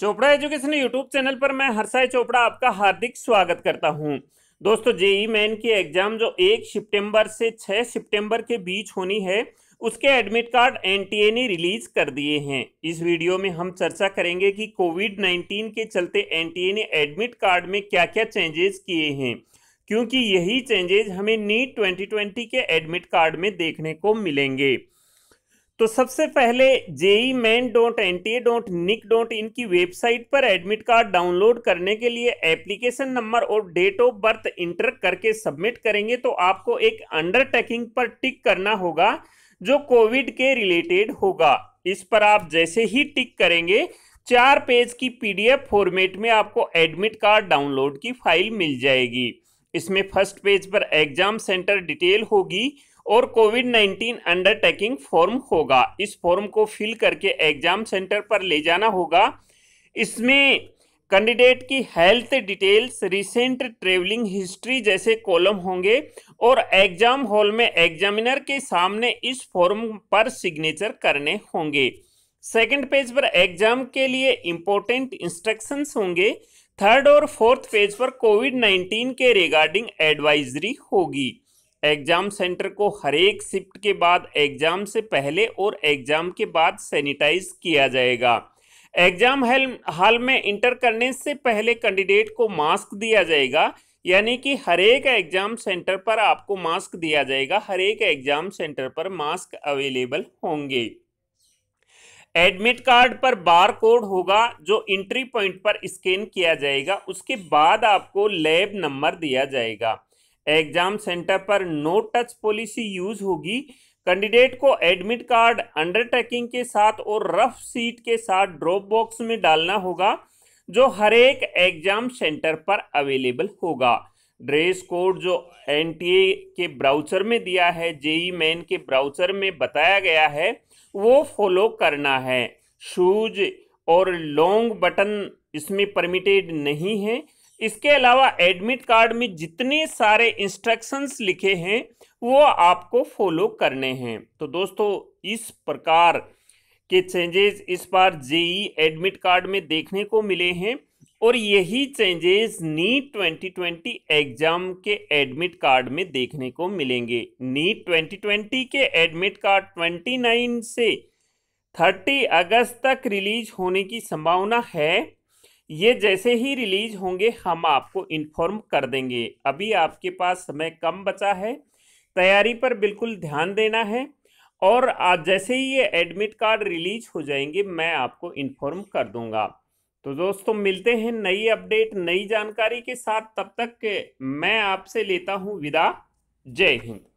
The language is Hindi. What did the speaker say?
चोपड़ा एजुकेशन यूट्यूब चैनल पर मैं हर्षाई चोपड़ा आपका हार्दिक स्वागत करता हूं दोस्तों जेई मेन की एग्जाम जो एक सितंबर से छः सितंबर के बीच होनी है उसके एडमिट कार्ड एन ने रिलीज कर दिए हैं इस वीडियो में हम चर्चा करेंगे कि कोविड नाइन्टीन के चलते एन ने एडमिट कार्ड में क्या क्या चेंजेस किए हैं क्योंकि यही चेंजेस हमें नीट 2020 के एडमिट कार्ड में देखने को मिलेंगे तो सबसे पहले JEE main dot N T A dot nic dot in की वेबसाइट पर एडमिट कार्ड डाउनलोड करने के लिए एप्लीकेशन नंबर और डेट ऑफ बर्थ इंटर करके सबमिट करेंगे तो आपको एक अंडरटेकिंग पर टिक करना होगा जो कोविड के रिलेटेड होगा इस पर आप जैसे ही टिक करेंगे चार पेज की पीडीएफ फॉर्मेट में आपको एडमिट कार्ड डाउनलोड की फाइल मिल जाएगी इसमें फर्स्ट पेज पर एग्जाम सेंटर डिटेल होगी और कोविड 19 अंडरटेकिंग फॉर्म होगा इस फॉर्म को फिल करके एग्जाम सेंटर पर ले जाना होगा इसमें कैंडिडेट की health details recent travelling history जैसे कॉलम होंगे और एग्जाम हॉल में एग्जामिनर के सामने इस फॉर्म पर सिग्नेचर करने होंगे सेकंड पेज पर एग्जाम के लिए इम्पोर्टेंट इंस्ट्रक्शंस होंगे थर्ड और फोर्थ पेज पर कोविड 19 के रिगार्डिंग एडवाइजरी होगी एग्ज़ाम सेंटर को हरेक शिफ्ट के बाद एग्ज़ाम से पहले और एग्ज़ाम के बाद सैनिटाइज किया जाएगा एग्ज़ाम हॉल में इंटर करने से पहले कैंडिडेट को मास्क दिया जाएगा यानी कि हर एक एग्ज़ाम सेंटर पर आपको मास्क दिया जाएगा हर एक एग्ज़ाम सेंटर पर मास्क अवेलेबल होंगे एडमिट कार्ड पर बार कोड होगा जो इंट्री पॉइंट पर स्कैन किया जाएगा उसके बाद आपको लैब नंबर दिया जाएगा एग्जाम सेंटर पर नो टच पॉलिसी यूज होगी कैंडिडेट को एडमिट कार्ड अंडरटेकिंग के साथ और रफ सीट के साथ ड्रॉप बॉक्स में डालना होगा जो हर एक एग्जाम सेंटर पर अवेलेबल होगा ड्रेस कोड जो एन के ब्राउचर में दिया है जेई मैन के ब्राउचर में बताया गया है वो फॉलो करना है शूज और लॉन्ग बटन इसमें परमिटेड नहीं है इसके अलावा एडमिट कार्ड में जितने सारे इंस्ट्रक्शंस लिखे हैं वो आपको फॉलो करने हैं तो दोस्तों इस प्रकार के चेंजेस इस बार जेई एडमिट कार्ड में देखने को मिले हैं और यही चेंजेस नीट 2020 एग्जाम के एडमिट कार्ड में देखने को मिलेंगे नीट 2020 के एडमिट कार्ड 29 से 30 अगस्त तक रिलीज होने की संभावना है ये जैसे ही रिलीज होंगे हम आपको इन्फॉर्म कर देंगे अभी आपके पास समय कम बचा है तैयारी पर बिल्कुल ध्यान देना है और आज जैसे ही ये एडमिट कार्ड रिलीज हो जाएंगे मैं आपको इन्फॉर्म कर दूंगा तो दोस्तों मिलते हैं नई अपडेट नई जानकारी के साथ तब तक के मैं आपसे लेता हूँ विदा जय हिंद